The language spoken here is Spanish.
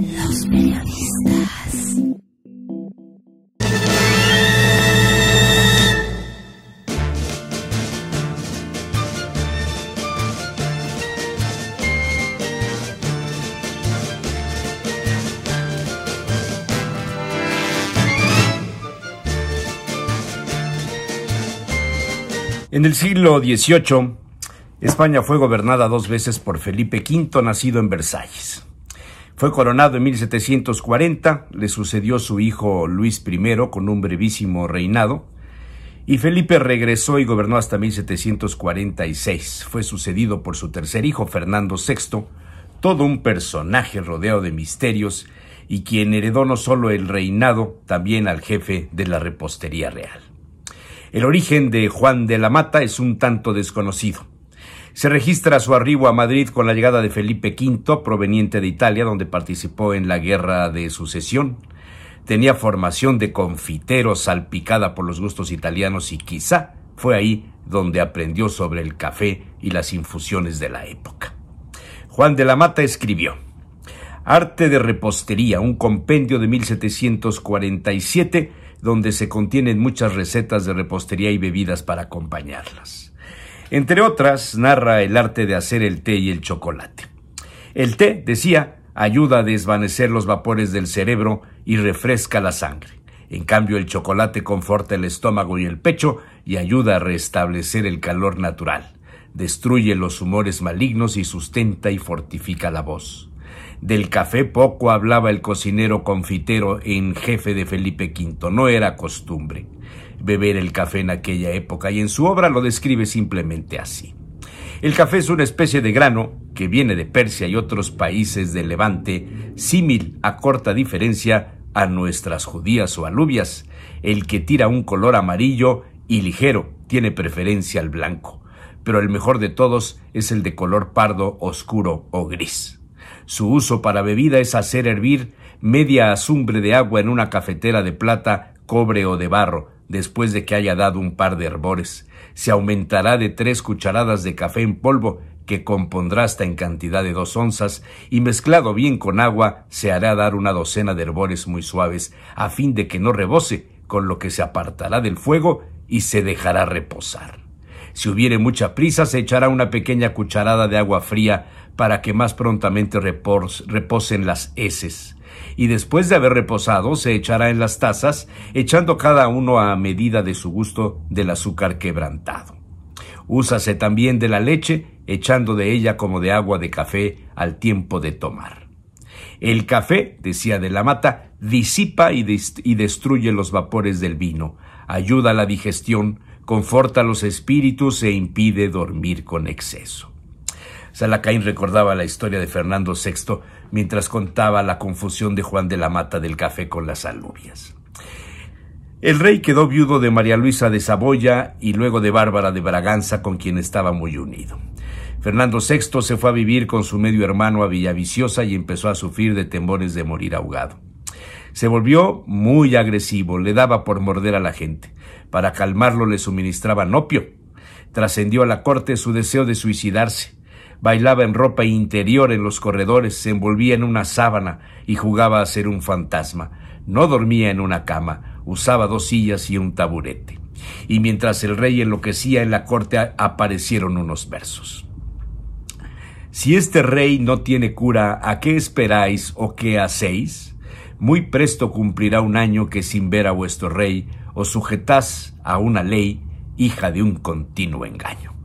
Los En el siglo XVIII, España fue gobernada dos veces por Felipe V, nacido en Versalles. Fue coronado en 1740, le sucedió su hijo Luis I con un brevísimo reinado, y Felipe regresó y gobernó hasta 1746. Fue sucedido por su tercer hijo, Fernando VI, todo un personaje rodeado de misterios y quien heredó no solo el reinado, también al jefe de la repostería real. El origen de Juan de la Mata es un tanto desconocido. Se registra su arribo a Madrid con la llegada de Felipe V, proveniente de Italia, donde participó en la Guerra de Sucesión. Tenía formación de confitero salpicada por los gustos italianos y quizá fue ahí donde aprendió sobre el café y las infusiones de la época. Juan de la Mata escribió Arte de repostería, un compendio de 1747 donde se contienen muchas recetas de repostería y bebidas para acompañarlas. Entre otras, narra el arte de hacer el té y el chocolate. El té, decía, ayuda a desvanecer los vapores del cerebro y refresca la sangre. En cambio, el chocolate conforta el estómago y el pecho y ayuda a restablecer el calor natural. Destruye los humores malignos y sustenta y fortifica la voz. Del café poco hablaba el cocinero confitero en jefe de Felipe V, no era costumbre beber el café en aquella época y en su obra lo describe simplemente así. El café es una especie de grano que viene de Persia y otros países del Levante, símil a corta diferencia a nuestras judías o alubias, el que tira un color amarillo y ligero tiene preferencia al blanco, pero el mejor de todos es el de color pardo, oscuro o gris. Su uso para bebida es hacer hervir media azumbre de agua en una cafetera de plata cobre o de barro, después de que haya dado un par de herbores. Se aumentará de tres cucharadas de café en polvo, que compondrá hasta en cantidad de dos onzas, y mezclado bien con agua, se hará dar una docena de herbores muy suaves, a fin de que no rebose, con lo que se apartará del fuego y se dejará reposar. Si hubiere mucha prisa, se echará una pequeña cucharada de agua fría para que más prontamente reposen las heces. Y después de haber reposado, se echará en las tazas, echando cada uno a medida de su gusto del azúcar quebrantado. Úsase también de la leche, echando de ella como de agua de café al tiempo de tomar. El café, decía de la mata, disipa y destruye los vapores del vino, ayuda a la digestión, conforta los espíritus e impide dormir con exceso. Salacain recordaba la historia de Fernando VI mientras contaba la confusión de Juan de la Mata del café con las alubias. El rey quedó viudo de María Luisa de Saboya y luego de Bárbara de Braganza, con quien estaba muy unido. Fernando VI se fue a vivir con su medio hermano a Villaviciosa y empezó a sufrir de temores de morir ahogado. Se volvió muy agresivo, le daba por morder a la gente. Para calmarlo le suministraban opio. Trascendió a la corte su deseo de suicidarse. Bailaba en ropa interior en los corredores, se envolvía en una sábana y jugaba a ser un fantasma. No dormía en una cama, usaba dos sillas y un taburete. Y mientras el rey enloquecía en la corte aparecieron unos versos. Si este rey no tiene cura, ¿a qué esperáis o qué hacéis? muy presto cumplirá un año que sin ver a vuestro rey os sujetás a una ley hija de un continuo engaño.